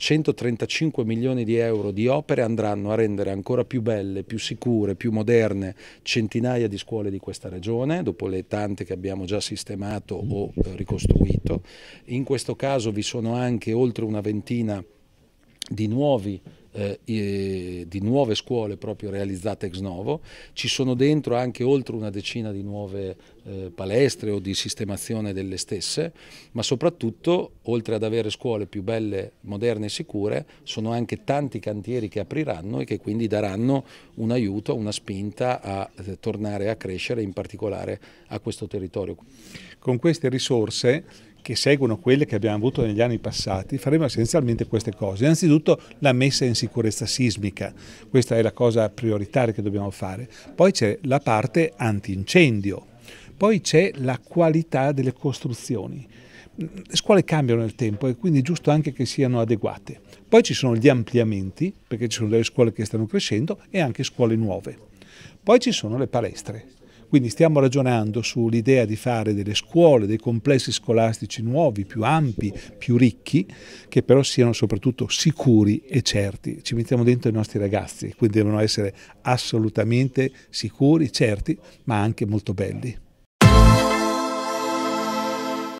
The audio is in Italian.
135 milioni di euro di opere andranno a rendere ancora più belle, più sicure, più moderne centinaia di scuole di questa regione, dopo le tante che abbiamo già sistemato o eh, ricostruito. In questo caso vi sono anche oltre una ventina di nuovi eh, di nuove scuole proprio realizzate ex novo, ci sono dentro anche oltre una decina di nuove eh, palestre o di sistemazione delle stesse, ma soprattutto oltre ad avere scuole più belle, moderne e sicure, sono anche tanti cantieri che apriranno e che quindi daranno un aiuto, una spinta a eh, tornare a crescere, in particolare a questo territorio. Con queste risorse che seguono quelle che abbiamo avuto negli anni passati, faremo essenzialmente queste cose. Innanzitutto la messa in sicurezza sismica, questa è la cosa prioritaria che dobbiamo fare. Poi c'è la parte antincendio, poi c'è la qualità delle costruzioni. Le scuole cambiano nel tempo e quindi è giusto anche che siano adeguate. Poi ci sono gli ampliamenti, perché ci sono delle scuole che stanno crescendo e anche scuole nuove. Poi ci sono le palestre, quindi stiamo ragionando sull'idea di fare delle scuole, dei complessi scolastici nuovi, più ampi, più ricchi, che però siano soprattutto sicuri e certi. Ci mettiamo dentro i nostri ragazzi, quindi devono essere assolutamente sicuri, certi, ma anche molto belli.